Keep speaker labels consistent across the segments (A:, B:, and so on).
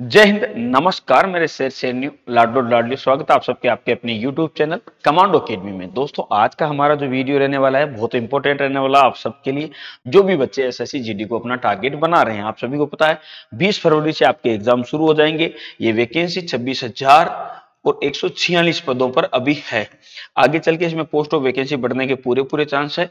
A: जय हिंद नमस्कार मेरे शेर न्यू लाडो लाडली स्वागत आप सबके आपके अपने यूट्यूब चैनल कमांडो अकेडमी में दोस्तों आज का हमारा जो वीडियो रहने वाला है बहुत इंपॉर्टेंट रहने वाला आप सबके लिए जो भी बच्चे एस एस जीडी को अपना टारगेट बना रहे हैं आप सभी को पता है 20 फरवरी से आपके एग्जाम शुरू हो जाएंगे ये वैकेंसी छब्बीस और 146 पदों पर अभी है आगे चल के इसमें पोस्ट ऑफ वैकेंसी बढ़ने के पूरे पूरे चांस है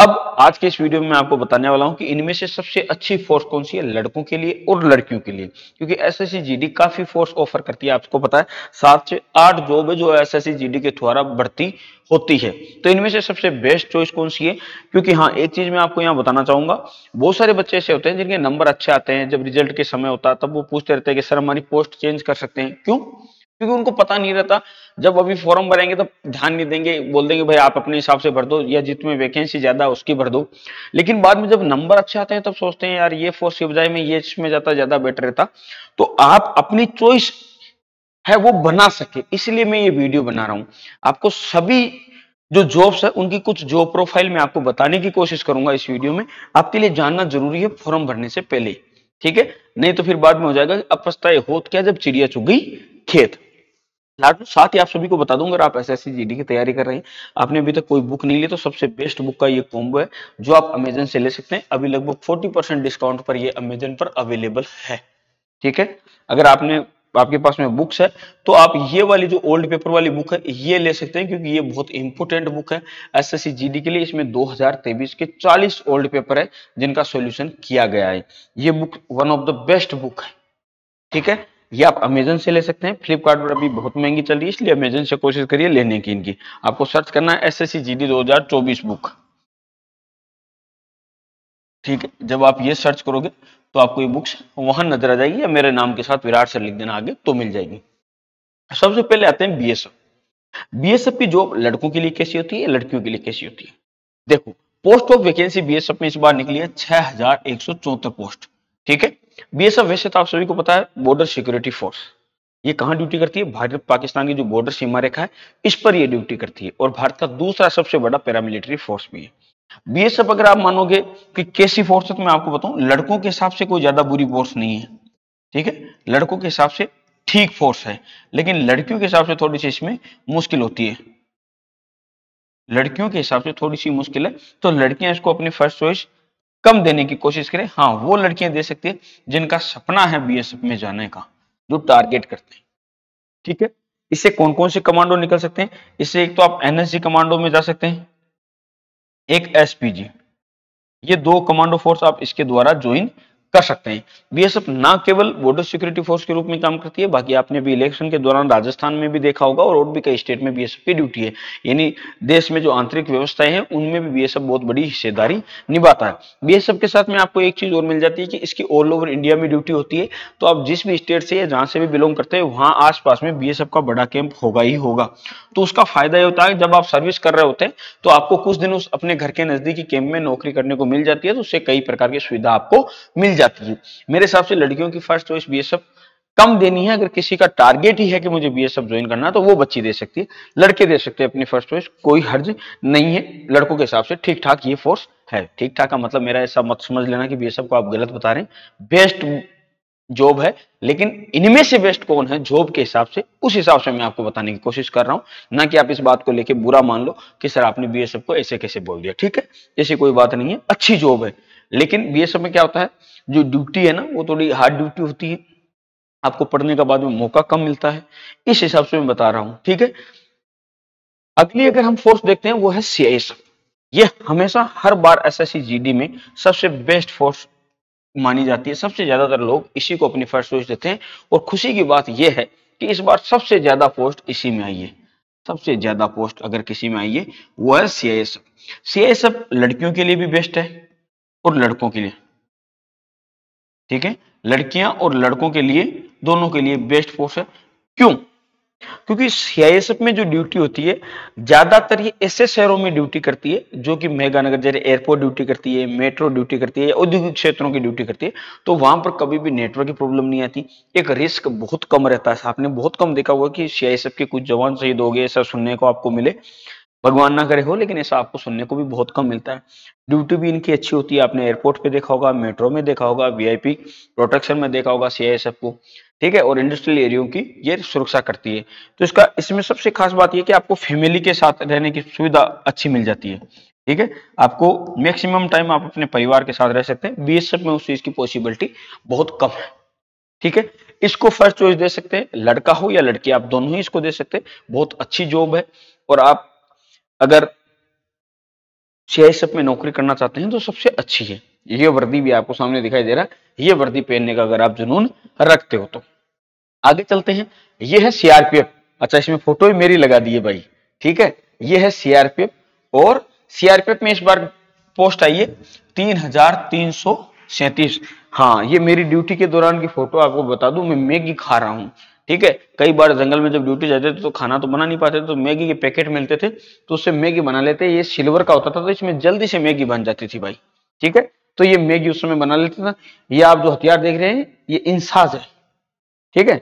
A: अब आज के इस वीडियो में मैं आपको बताने वाला हूं कि इनमें से सबसे अच्छी फोर्स कौन सी है लड़कों के लिए और लड़कियों के लिए क्योंकि एस एस काफी फोर्स ऑफर करती है आपको पता है सात से आठ जॉब है जो एस एस के द्वारा बढ़ती होती है तो इनमें से सबसे बेस्ट चॉइस कौन सी है क्योंकि हाँ एक चीज मैं आपको यहाँ बताना चाहूंगा बहुत सारे बच्चे ऐसे होते हैं जिनके नंबर अच्छे आते हैं जब रिजल्ट के समय होता है तब वो पूछते रहते हैं कि सर हमारी पोस्ट चेंज कर सकते हैं क्यों क्योंकि उनको पता नहीं रहता जब अभी फॉर्म भरेंगे तो ध्यान नहीं देंगे बोल देंगे भाई आप अपने हिसाब से भर दो या जितने वैकेंसी ज्यादा उसकी भर दो लेकिन बाद में जब नंबर अच्छे आते हैं तब सोचते हैं यार ये फोर्स के बजाय में ये इसमें जाता ज्यादा बेटर रहता तो आप अपनी चॉइस है वो बना सके इसलिए मैं ये वीडियो बना रहा हूं आपको सभी जो जॉब्स है उनकी कुछ जॉब प्रोफाइल में आपको बताने की कोशिश करूंगा इस वीडियो में आपके लिए जानना जरूरी है फॉर्म भरने से पहले ठीक है नहीं तो फिर बाद में हो जाएगा अब पछताए हो क्या जब चिड़िया चुग गई खेत लाडो साथ ही आप सभी को बता दूंगा अगर आप एस जीडी की तैयारी कर रहे हैं आपने अभी तक कोई बुक नहीं ली तो सबसे बेस्ट बुक का ये कॉम्बो है जो आप अमेजन से ले सकते हैं अभी लगभग 40 परसेंट डिस्काउंट पर ये अमेजन पर अवेलेबल है ठीक है अगर आपने आपके पास में बुक्स है तो आप ये वाली जो ओल्ड पेपर वाली बुक है ये ले सकते हैं क्योंकि ये बहुत इंपोर्टेंट बुक है एस एस के लिए इसमें 2023 के 40 ओल्ड पेपर है जिनका सॉल्यूशन किया गया है ये book one of the best book है ठीक है ये आप अमेजन से ले सकते हैं फ्लिपकार्ट पर अभी बहुत महंगी चल रही है इसलिए अमेजन से कोशिश करिए लेने की इनकी आपको सर्च करना है एस एस सी बुक ठीक है जब आप ये सर्च करोगे तो आपको ये बुक्स वहां नजर आ जाएगी या मेरे नाम के साथ विराट सर लिख देना आगे तो मिल जाएगी सबसे पहले आते हैं बीएसएफ बीएसएफ की जॉब लड़कों के लिए कैसी होती है लड़कियों के लिए कैसी होती है देखो पोस्ट ऑफ वैकेंसी बीएसएफ में इस बार निकली है छह पोस्ट ठीक है बीएसएफ वैसे तो आप सभी को पता है बॉर्डर सिक्योरिटी फोर्स ये कहां ड्यूटी करती है भारत पाकिस्तान की जो बॉर्डर सीमा रेखा है इस पर ये ड्यूटी करती है और भारत का दूसरा सबसे बड़ा पैरामिलिट्री फोर्स भी है बीएसएफ अगर आप मानोगे कि कैसी फोर्स है तो मैं आपको बताऊं लड़कों के हिसाब से कोई ज्यादा बुरी फोर्स नहीं है ठीक है लड़कों के हिसाब से ठीक फोर्स है लेकिन लड़कियों के हिसाब से थोड़ी सी इसमें मुश्किल होती है लड़कियों के हिसाब से थोड़ी सी मुश्किल है तो लड़कियां इसको अपनी फर्स्ट चॉइस कम देने की कोशिश करें हाँ वो लड़कियां दे सकती है जिनका सपना है बीएसएफ में जाने का जो टारगेट करते हैं ठीक है इससे कौन कौन से कमांडो निकल सकते हैं इससे एक तो आप एनएससी कमांडो में जा सकते हैं एक एसपीजी ये दो कमांडो फोर्स आप इसके द्वारा ज्वाइन कर सकते हैं बीएसएफ ना केवल बॉर्डर सिक्योरिटी फोर्स के रूप में काम करती है बाकी आपने भी इलेक्शन के दौरान राजस्थान में भी देखा होगा और, और भी कई स्टेट में बीएसएफ की ड्यूटी है यानी देश में जो आंतरिक व्यवस्थाएं हैं उनमें भी बीएसएफ बहुत बड़ी हिस्सेदारी निभाता है बीएसएफ के साथ में आपको एक चीज और मिल जाती है कि इसकी ऑल ओवर इंडिया में ड्यूटी होती है तो आप जिस भी स्टेट से जहां से भी बिलोंग करते हैं वहां पास में बीएसएफ का बड़ा कैंप होगा ही होगा तो उसका फायदा ये होता है जब आप सर्विस कर रहे होते हैं तो आपको कुछ दिन उस अपने घर के नजदीकी कैंप में नौकरी करने को मिल जाती है तो उससे कई प्रकार की सुविधा आपको मिल जाती जाती है मेरे हिसाब से लड़कियों की फर्स्ट चॉइस बी कम देनी है अगर किसी का टारगेट ही है कि मुझे बी ज्वाइन करना तो वो बच्ची दे सकती है लड़के दे सकते हैं अपनी फर्स्ट चॉइस कोई हर्ज नहीं है लड़कों के हिसाब से ठीक ठाक ये फोर्स है ठीक ठाक का मतलब मेरा ऐसा मत समझ लेना कि बी को आप गलत बता रहे हैं बेस्ट जॉब है लेकिन इनमें से बेस्ट कौन है जॉब के हिसाब से उस हिसाब से मैं आपको बताने की कोशिश कर रहा हूं ना कि आप इस बात को लेकर बुरा मान लो कि सर आपने बी को ऐसे कैसे बोल दिया ठीक है ऐसी कोई बात नहीं है अच्छी जॉब है लेकिन बी में क्या होता है जो ड्यूटी है ना वो थोड़ी हार्ड ड्यूटी होती है आपको पढ़ने का बाद में मौका कम मिलता है इस हिसाब से मैं बता रहा हूं ठीक है अगली अगर हम फोर्स देखते हैं वो है सीआईएसएफ ये हमेशा हर बार एसएससी जीडी में सबसे बेस्ट फोर्स मानी जाती है सबसे ज्यादातर लोग इसी को अपनी फर्स्ट चॉइस देते हैं और खुशी की बात यह है कि इस बार सबसे ज्यादा पोस्ट इसी में आई है सबसे ज्यादा पोस्ट अगर किसी में आई है वो है सीआईएसएफ सीआईएसएफ लड़कियों के लिए भी बेस्ट है और लड़कों के लिए ठीक है लड़कियां और लड़कों के लिए दोनों के लिए बेस्ट पोस्ट है क्यों क्योंकि सीआईएसएफ में जो ड्यूटी होती है ज्यादातर ये ऐसे शहरों में ड्यूटी करती है जो कि मेघानगर जैसे एयरपोर्ट ड्यूटी करती है मेट्रो ड्यूटी करती है औद्योगिक क्षेत्रों की ड्यूटी करती है तो वहां पर कभी भी नेटवर्क की प्रॉब्लम नहीं आती एक रिस्क बहुत कम रहता है आपने बहुत कम देखा हुआ कि सीआईएसएफ के कुछ जवान शहीद हो गए ऐसा सुनने को आपको मिले भगवान ना करे हो लेकिन ऐसा आपको सुनने को भी बहुत कम मिलता है ड्यूटी भी इनकी अच्छी होती है आपने एयरपोर्ट पे देखा होगा मेट्रो में देखा होगा वीआईपी प्रोटेक्शन में देखा होगा सीआईएसएफ को ठीक है और इंडस्ट्रियल एरियो की ये सुरक्षा करती है तो इसका इसमें सबसे खास बात यह कि आपको फैमिली के साथ रहने की सुविधा अच्छी मिल जाती है ठीक है आपको मैक्सिमम टाइम आप अपने परिवार के साथ रह सकते हैं बी में उस चीज की पॉसिबिलिटी बहुत कम है ठीक है इसको फर्स्ट चॉइस दे सकते हैं लड़का हो या लड़की आप दोनों ही इसको दे सकते हैं बहुत अच्छी जॉब है और आप अगर सीआईएसएफ में नौकरी करना चाहते हैं तो सबसे अच्छी है ये वर्दी भी आपको सामने दिखाई दे रहा है ये वर्दी पहनने का अगर आप जुनून रखते हो तो आगे चलते हैं ये है सीआरपीएफ अच्छा इसमें फोटो भी मेरी लगा दी है भाई ठीक है ये है सीआरपीएफ और सीआरपीएफ में इस बार पोस्ट आई है तीन हजार तीन सौ सैंतीस हाँ ये मेरी ड्यूटी के दौरान की फोटो आपको बता दू मैं मैगी खा रहा हूँ ठीक है कई बार जंगल में जब ड्यूटी जाते थे तो खाना तो बना नहीं पाते तो मैगी के पैकेट मिलते थे तो उससे मैगी बना लेते ये सिल्वर का होता था तो इसमें जल्दी से मैगी बन जाती थी भाई ठीक है तो ये मैगी उस समय बना लेते थे ये आप जो हथियार देख रहे हैं ये इंसाज है ठीक है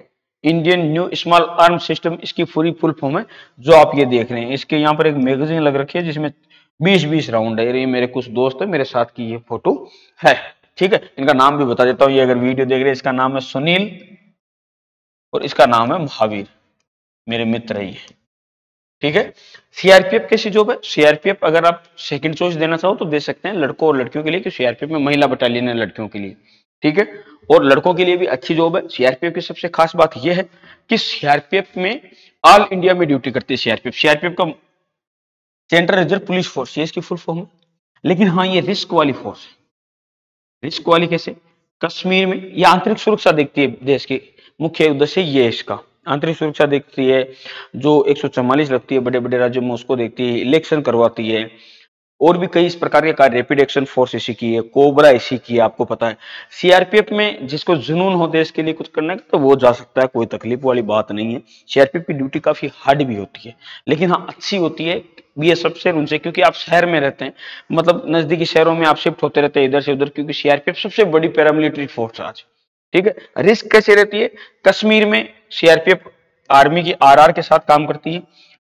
A: Indian new small arm system इसकी पूरी फुल फॉर्म है जो आप ये देख रहे हैं इसके यहाँ पर एक मैगजीन लग रखी है जिसमें बीस बीस राउंड है ये मेरे कुछ दोस्त है मेरे साथ की ये फोटो है ठीक है इनका नाम भी बता देता हूँ ये अगर वीडियो देख रहे हैं इसका नाम है सुनील और इसका नाम है महावीर मेरे मित्र ही है ठीक है सीआरपीएफ कैसी जॉब है सीआरपीएफ अगर आप सेकंड चॉइस देना चाहो तो दे सकते हैं लड़कों और लड़कियों के लिए सीआरपीएफ में महिला बटालियन है लड़कियों के लिए ठीक है और लड़कों के लिए भी अच्छी जॉब है सीआरपीएफ की सबसे खास बात यह है कि सीआरपीएफ में ऑल इंडिया में ड्यूटी करती है सीआरपीएफ सीआरपीएफ का central reserve police force CS की फुल फॉर्म है लेकिन हाँ ये रिस्क वाली फोर्स है रिस्क वाली कैसे कश्मीर में यह आंतरिक सुरक्षा देखती है देश की मुख्य उद्देश्य ये इसका आंतरिक सुरक्षा देखती है जो 144 लगती है बड़े बड़े राज्यों में उसको देखती है इलेक्शन करवाती है और भी कई इस प्रकार के कार्य रेपिड एक्शन फोर्स इसी की है कोबरा इसी की है आपको पता है सीआरपीएफ में जिसको जुनून हो देश के लिए कुछ करने का तो वो जा सकता है कोई तकलीफ वाली बात नहीं है सीआरपीएफ की ड्यूटी काफी हार्ड भी होती है लेकिन हाँ अच्छी होती है बीएसएफ से उनसे क्योंकि आप शहर में रहते हैं मतलब नजदीकी शहरों में आप शिफ्ट होते रहते हैं इधर से उधर क्योंकि सीआरपीएफ सबसे बड़ी पैरामिलिट्री फोर्स आज ठीक है रिस्क कैसे रहती है कश्मीर में सीआरपीएफ आर्मी की आरआर के साथ काम करती है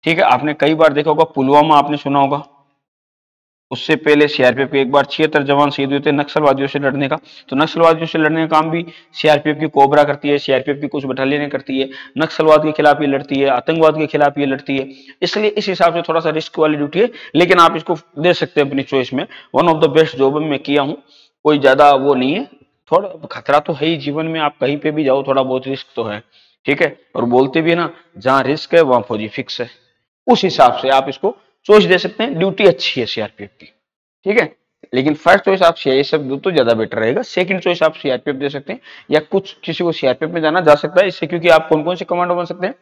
A: ठीक है आपने कई बार देखा होगा पुलवामा आपने सुना होगा उससे पहले सीआरपीएफ के एक बार छिहत्तर जवान शहीद हुए थे नक्सलवादियों से लड़ने का तो नक्सलवादियों से लड़ने का काम भी सीआरपीएफ की कोबरा करती है सीआरपीएफ की कुछ बटालियन करती है नक्सलवाद के खिलाफ ये लड़ती है आतंकवाद के खिलाफ ये लड़ती है इसलिए इस हिसाब से थोड़ा सा रिस्क वाली ड्यूटी है लेकिन आप इसको दे सकते हैं अपनी चॉइस में one of the best job मैं किया हूँ कोई ज्यादा वो नहीं है थोड़ा खतरा तो है ही जीवन में आप कहीं पे भी जाओ थोड़ा बहुत रिस्क तो है ठीक है और बोलते भी है ना जहां रिस्क है वहां फौजी फिक्स है उस हिसाब से आप इसको चॉइस दे सकते हैं ड्यूटी अच्छी है सीआरपीएफ की ठीक है लेकिन फर्स्ट चॉइस आप सीआईएसएफ दो तो ज्यादा बेटर रहेगा सेकंड चॉइस आप सीआरपीएफ दे सकते हैं या कुछ किसी को सीआरपीएफ में जाना जा सकता है इससे क्योंकि आप कौन कौन से कमांडो बन सकते हैं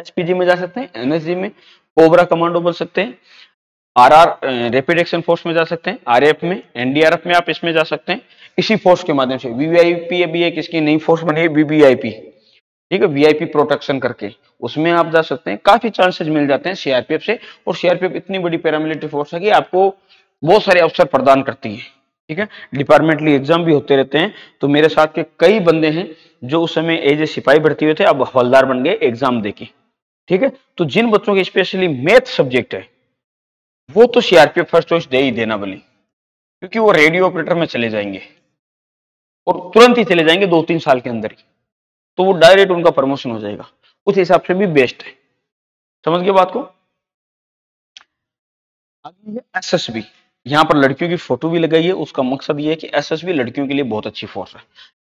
A: एसपीजी में जा सकते हैं एनएसजी में कोबरा कमांडो बन सकते हैं आरआर रैपिड एक्शन फोर्स में जा सकते हैं एफ में एनडीआरएफ में आप इसमें जा सकते हैं इसी फोर्स के माध्यम से वीवीआईपी अभी एक इसकी नई फोर्स बनी है वीवीआईपी ठीक है वीआईपी प्रोटेक्शन करके उसमें आप जा सकते हैं काफी चांसेस मिल जाते हैं सीआरपीएफ से और सीआरपीएफ इतनी बड़ी पैरामिलिट्री फोर्स है कि आपको बहुत सारे अवसर प्रदान करती है ठीक है डिपार्टमेंटली एग्जाम भी होते रहते हैं तो मेरे साथ के कई बंदे हैं जो उस समय एज ए सिपाही भर्ती हुए थे अब हवलदार बन गए एग्जाम देके ठीक है तो जिन बच्चों के स्पेशली मैथ सब्जेक्ट है वो तो सीआरपीएफ फर्स्ट चॉइस दे ही देना भले क्योंकि वो रेडियो ऑपरेटर में चले जाएंगे और तुरंत ही चले जाएंगे दो तीन साल के अंदर ही तो वो डायरेक्ट उनका प्रमोशन हो जाएगा उस हिसाब से भी बेस्ट है समझ गए बात को अगली है बी यहाँ पर लड़कियों की फोटो भी लगाई है उसका मकसद ये है कि एसएसबी लड़कियों के लिए बहुत अच्छी फोर्स है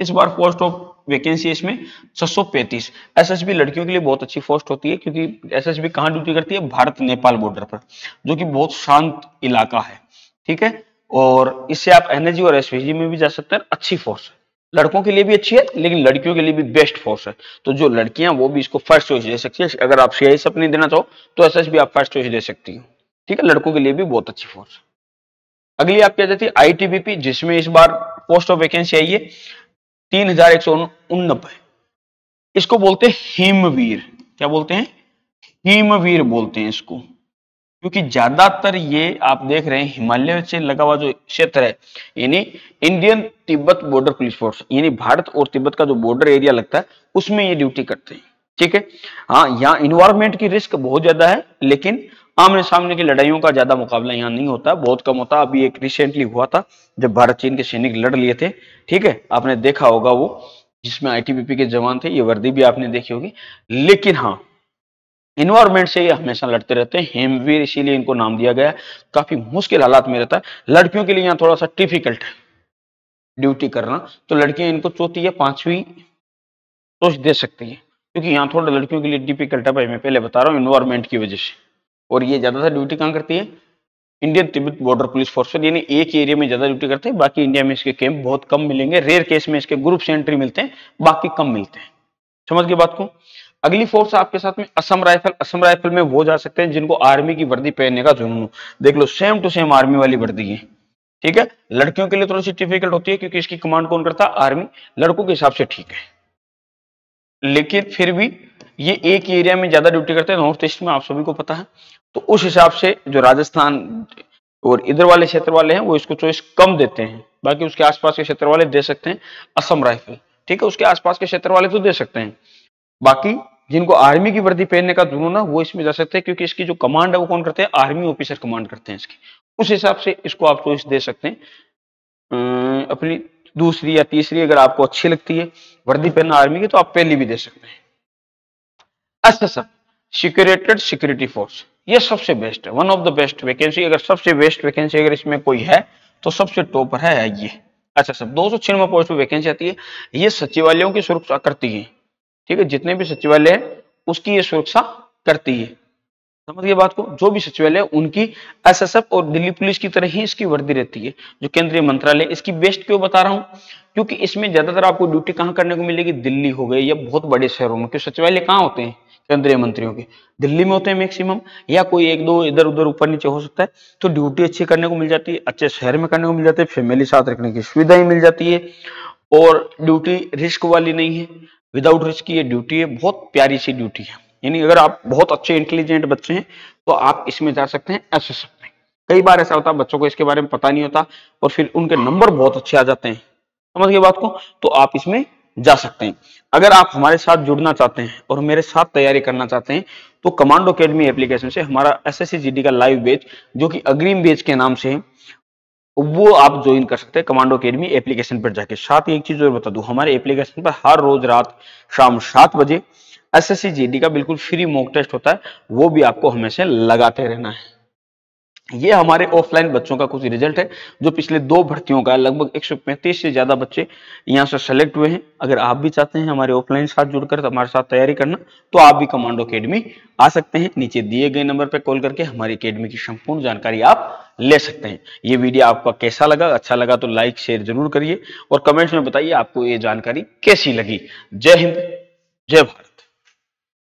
A: इस बार पोस्ट ऑफ वैकेंसी इसमें छह सौ पैंतीस लड़कियों के लिए बहुत अच्छी पोस्ट होती है क्योंकि एस कहाँ ड्यूटी करती है भारत नेपाल बॉर्डर पर जो की बहुत शांत इलाका है ठीक है और इससे आप एनएजी और एसवीजी में भी जा सकते हैं अच्छी फोर्स है लड़कों के लिए भी अच्छी है लेकिन लड़कियों के लिए भी बेस्ट फोर्स है तो जो लड़कियां वो भी इसको फर्स्ट चॉइस दे सकती है अगर आप सी आई देना चाहो तो एस आप फर्स्ट चॉइस दे सकती हो ठीक है लड़कों के लिए भी बहुत अच्छी फोर्स है अगली आपकी आ जाती है आई टी बीपी जिसमें इस बार पोस्ट ऑफ वैकेंसी आई है तीन हजार एक सौ उन्नबे इसको बोलते हैं हिमवीर क्या बोलते हैं हिमवीर बोलते हैं इसको क्योंकि ज्यादातर ये आप देख रहे हैं हिमालय से लगा हुआ जो क्षेत्र है यानी Indian Tibet border police force यानी भारत और तिब्बत का जो बॉर्डर एरिया लगता है उसमें ये ड्यूटी करते हैं ठीक है हाँ यहाँ इन्वायरमेंट की रिस्क बहुत ज्यादा है लेकिन आमने सामने की लड़ाइयों का ज्यादा मुकाबला यहाँ नहीं होता बहुत कम होता अभी एक रिसेंटली हुआ था जब भारत चीन के सैनिक लड़ लिए थे ठीक है आपने देखा होगा वो जिसमें आईटीबीपी के जवान थे ये वर्दी भी आपने देखी होगी लेकिन हाँ इन्वायरमेंट से ये हमेशा लड़ते रहते हैं हेमवीर इसीलिए इनको नाम दिया गया काफी मुश्किल हालात में रहता है लड़कियों के लिए यहाँ थोड़ा सा डिफिकल्ट है ड्यूटी करना तो लड़कियां इनको चौथी या पांचवी सोच दे सकती है क्योंकि यहाँ थोड़ा लड़कियों के लिए डिफिकल्ट है भाई मैं पहले बता रहा हूँ इन्वायरमेंट की वजह से और ये ज़्यादातर ड्यूटी कहाँ करती है Indian Tibet border police force पर यानी एक एरिया में ज़्यादा ड्यूटी करते हैं बाकी इंडिया में इसके कैंप बहुत कम मिलेंगे रेयर केस में इसके ग्रुप से एंट्री मिलते हैं बाकी कम मिलते हैं समझ गए बात को अगली फोर्स आपके साथ में असम राइफल असम राइफल में वो जा सकते हैं जिनको आर्मी की वर्दी पहनने का जुनून हो देख लो सेम टू सेम आर्मी वाली वर्दी है ठीक है लड़कियों के लिए थोड़ी सी डिफिकल्ट होती है क्योंकि इसकी कमांड कौन करता है आर्मी लड़कों के हिसाब से ठीक है लेकिन फिर भी ये एक एरिया में ज्यादा ड्यूटी करते हैं नॉर्थ ईस्ट में आप सभी को पता है तो उस हिसाब से जो राजस्थान और इधर वाले क्षेत्र वाले हैं वो इसको चॉइस कम देते हैं बाकी उसके आसपास के क्षेत्र वाले दे सकते हैं असम राइफल ठीक है उसके आसपास के क्षेत्र वाले तो दे सकते हैं बाकी जिनको आर्मी की वर्दी पहनने का जुनून है वो इसमें जा सकते हैं क्योंकि इसकी जो कमांड है वो कौन करते हैं आर्मी ऑफिसर कमांड करते हैं इसकी उस हिसाब से इसको आप चॉइस दे सकते हैं अं, अपनी दूसरी या तीसरी अगर आपको अच्छी लगती है वर्दी पहनना आर्मी की तो आप पहली भी दे सकते हैं एस सिक्योरेटेड सिक्योरिटी फोर्स ये सबसे बेस्ट है one of the best vacancy अगर सबसे बेस्ट वैकेंसी अगर इसमें कोई है तो सबसे टॉप है ये अच्छा सब दो सौ छियानवे पोस्ट पर वैकेंसी आती है ये सचिवालयों की सुरक्षा करती है ठीक है जितने भी सचिवालय है उसकी ये सुरक्षा करती है समझ गए बात को जो भी सचिवालय उनकी एसएसएफ और दिल्ली पुलिस की तरह ही इसकी वर्दी रहती है जो केंद्रीय मंत्रालय इसकी बेस्ट क्यों बता रहा हूं क्योंकि इसमें ज्यादातर आपको ड्यूटी कहां करने को मिलेगी दिल्ली हो गई या बहुत बड़े शहरों में क्योंकि सचिवालय कहां होते हैं केंद्रीय मंत्रियों के दिल्ली में होते हैं मैक्सिमम या कोई एक दो इधर उधर ऊपर नीचे हो सकता है तो ड्यूटी अच्छी करने को मिल जाती है अच्छे शहर में करने को मिल जाती है फैमिली साथ रखने की सुविधा ही मिल जाती है और ड्यूटी रिस्क वाली नहीं है विदाउट रिस्क की ये ड्यूटी है बहुत प्यारी सी ड्यूटी है यानी अगर आप बहुत अच्छे इंटेलिजेंट बच्चे हैं तो आप इसमें जा सकते हैं एस में कई बार ऐसा होता है बच्चों को इसके बारे में पता नहीं होता और फिर उनके नंबर बहुत अच्छे आ जाते हैं समझ गए बात को तो आप इसमें जा सकते हैं अगर आप हमारे साथ जुड़ना चाहते हैं और मेरे साथ तैयारी करना चाहते हैं तो कमांडो अकेडमी एप्लीकेशन से हमारा एस एस का लाइव बेच जो कि अग्रिम बेच के नाम से है वो आप ज्वाइन कर सकते हैं कमांडो अकेडमी एप्लीकेशन पर जाके साथ ही एक चीज और बता दू हमारे एप्लीकेशन पर हर रोज रात शाम सात बजे एस एस का बिल्कुल फ्री मॉक टेस्ट होता है वो भी आपको हमेशा लगाते रहना है ये हमारे ऑफलाइन बच्चों का कुछ रिजल्ट है जो पिछले दो भर्तियों का लगभग पैंतीस से ज्यादा बच्चे यहाँ से सेलेक्ट हुए हैं अगर आप भी चाहते हैं हमारे ऑफलाइन साथ जुड़कर हमारे साथ तैयारी करना तो आप भी कमांडो अकेडमी आ सकते हैं नीचे दिए गए नंबर पर कॉल करके हमारी अकेडमी की संपूर्ण जानकारी आप ले सकते हैं ये वीडियो आपका कैसा लगा अच्छा लगा तो लाइक शेयर जरूर करिए और कमेंट्स में बताइए आपको ये जानकारी कैसी लगी जय हिंद जय भारत